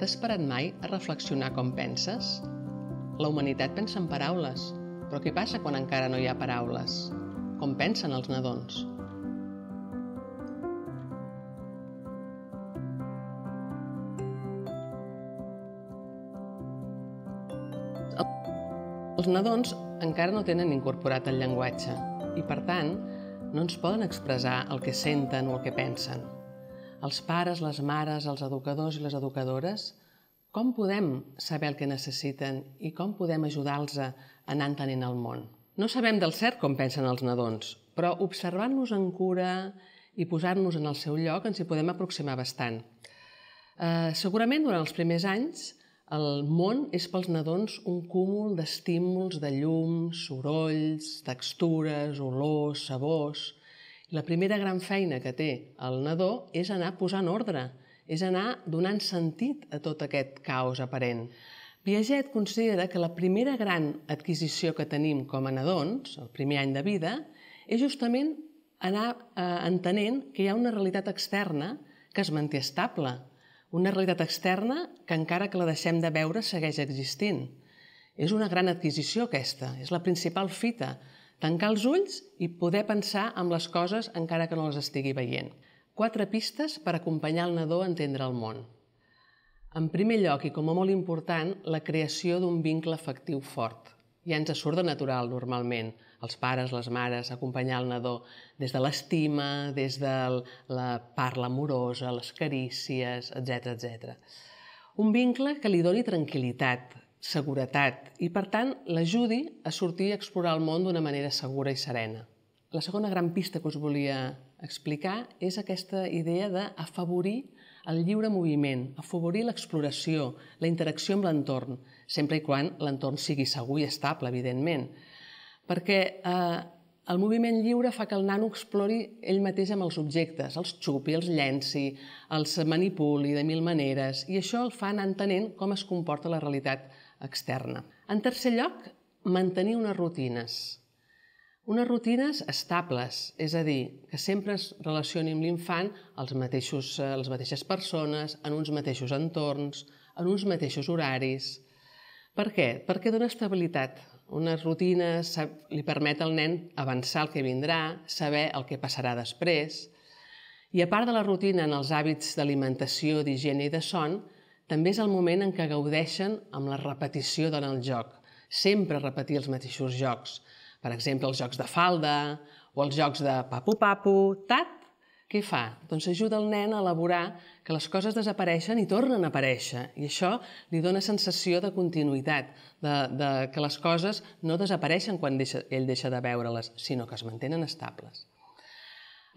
T'has parat mai a reflexionar com penses? La humanitat pensa en paraules, però què passa quan encara no hi ha paraules? Com pensen els nadons? Els nadons encara no tenen incorporat el llenguatge i, per tant, no ens poden expressar el que senten o el que pensen els pares, les mares, els educadors i les educadores, com podem saber el que necessiten i com podem ajudar-los a anar entenent el món? No sabem del cert com pensen els nadons, però observant nos en cura i posant nos en el seu lloc ens hi podem aproximar bastant. Eh, segurament durant els primers anys el món és pels nadons un cúmul d'estímuls de llums, sorolls, textures, olors, sabors, la primera gran feina que té el nadó és anar posant ordre, és anar donant sentit a tot aquest caos aparent. Piaget considera que la primera gran adquisició que tenim com a nadons, el primer any de vida, és justament anar eh, entenent que hi ha una realitat externa que es manté estable, una realitat externa que encara que la deixem de veure segueix existint. És una gran adquisició aquesta, és la principal fita Tancar els ulls i poder pensar amb les coses encara que no les estigui veient. Quatre pistes per acompanyar el nadó a entendre el món. En primer lloc, i com a molt important, la creació d'un vincle afectiu fort. Ja ens surt de natural, normalment, els pares, les mares, acompanyar el nadó des de l'estima, des de la parla amorosa, les carícies, etc etc. Un vincle que li doni tranquil·litat, seguretat i, per tant, l'ajudi a sortir i explorar el món d'una manera segura i serena. La segona gran pista que us volia explicar és aquesta idea d'afavorir el lliure moviment, afavorir l'exploració, la interacció amb l'entorn, sempre i quan l'entorn sigui segur i estable, evidentment. Perquè eh, el moviment lliure fa que el nano explori ell mateix amb els objectes, els xupi, els llenci, els manipuli de mil maneres, i això el fa anar entenent com es comporta la realitat externa. En tercer lloc, mantenir unes rutines. Unes rutines estables, és a dir, que sempre es relacioni amb l'infant els mateixos, eh, les mateixes persones, en uns mateixos entorns, en uns mateixos horaris. Per què? Perquè dona estabilitat. Unes rutines li permet al nen avançar el que vindrà, saber el que passarà després. I a part de la rutina en els hàbits d'alimentació, d'higiene i de son, també és el moment en què gaudeixen amb la repetició en el joc. Sempre repetir els mateixos jocs. Per exemple, els jocs de falda o els jocs de papu-papu, tat, què fa? Doncs ajuda el nen a elaborar que les coses desapareixen i tornen a aparèixer. I això li dona sensació de continuïtat, de, de que les coses no desapareixen quan deixa, ell deixa de veure-les, sinó que es mantenen estables.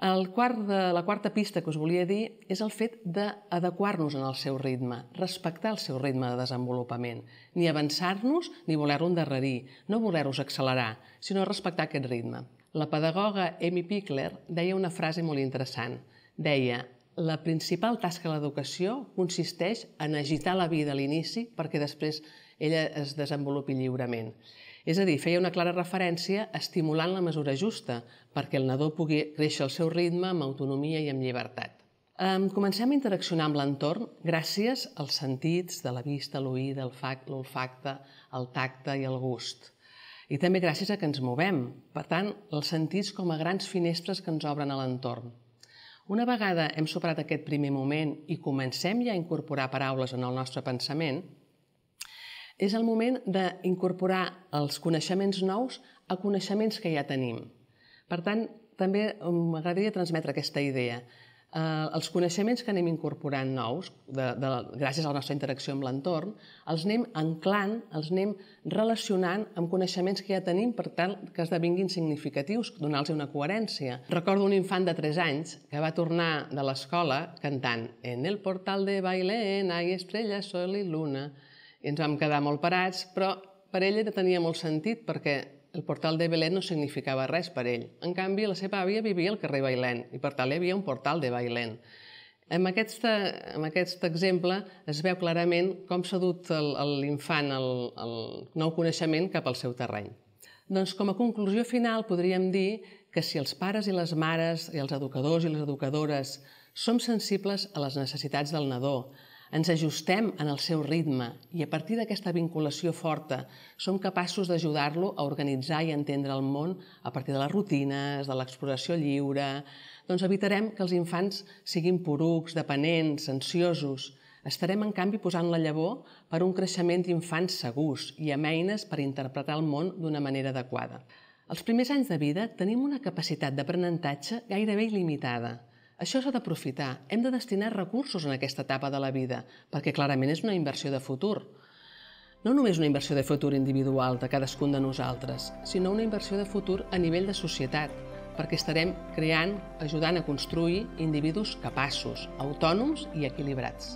El quart de, la quarta pista que us volia dir és el fet d'adequar-nos en el seu ritme, respectar el seu ritme de desenvolupament, ni avançar-nos ni voler-lo endarrerir, no voler-nos accelerar, sinó respectar aquest ritme. La pedagoga Amy Pickler deia una frase molt interessant. Deia, la principal tasca de l'educació consisteix en agitar la vida a l'inici perquè després ella es desenvolupi lliurement. És a dir, feia una clara referència estimulant la mesura justa perquè el nadó pugui créixer al seu ritme amb autonomia i amb llibertat. Comencem a interaccionar amb l'entorn gràcies als sentits de la vista, l'oïda, l'olfacte, el tacte i el gust. I també gràcies a que ens movem. Per tant, els sentits com a grans finestres que ens obren a l'entorn. Una vegada hem superat aquest primer moment i comencem ja a incorporar paraules en el nostre pensament, és el moment d'incorporar els coneixements nous a coneixements que ja tenim. Per tant, també eh, m'agradaria transmetre aquesta idea. Eh, els coneixements que anem incorporant nous, de, de, gràcies a la nostra interacció amb l'entorn, els anem anclant, els anem relacionant amb coneixements que ja tenim, per tal que esdevinguin significatius, donar-los una coherència. Recordo un infant de 3 anys que va tornar de l'escola cantant «En el portal de Bailén hay estrella, sol i luna», i ens vam quedar molt parats, però per ell era, tenia molt sentit perquè el portal de Belén no significava res per ell. En canvi, la seva àvia vivia al carrer Bailén i per tal hi havia un portal de Bailén. Amb aquest, amb aquest exemple es veu clarament com s'ha dut l'infant el, el nou coneixement cap al seu terreny. Doncs com a conclusió final podríem dir que si els pares i les mares i els educadors i les educadores som sensibles a les necessitats del nadó, ens ajustem en el seu ritme i a partir d'aquesta vinculació forta som capaços d'ajudar-lo a organitzar i entendre el món a partir de les rutines, de l'exploració lliure, doncs evitarem que els infants siguin porucs, dependents, ansiosos. Estarem, en canvi, posant la llavor per un creixement d'infants segurs i amb eines per interpretar el món d'una manera adequada. Els primers anys de vida tenim una capacitat d'aprenentatge gairebé il·limitada – això s'ha d'aprofitar. Hem de destinar recursos en aquesta etapa de la vida, perquè clarament és una inversió de futur. No només una inversió de futur individual de cadascun de nosaltres, sinó una inversió de futur a nivell de societat, perquè estarem creant, ajudant a construir individus capaços, autònoms i equilibrats.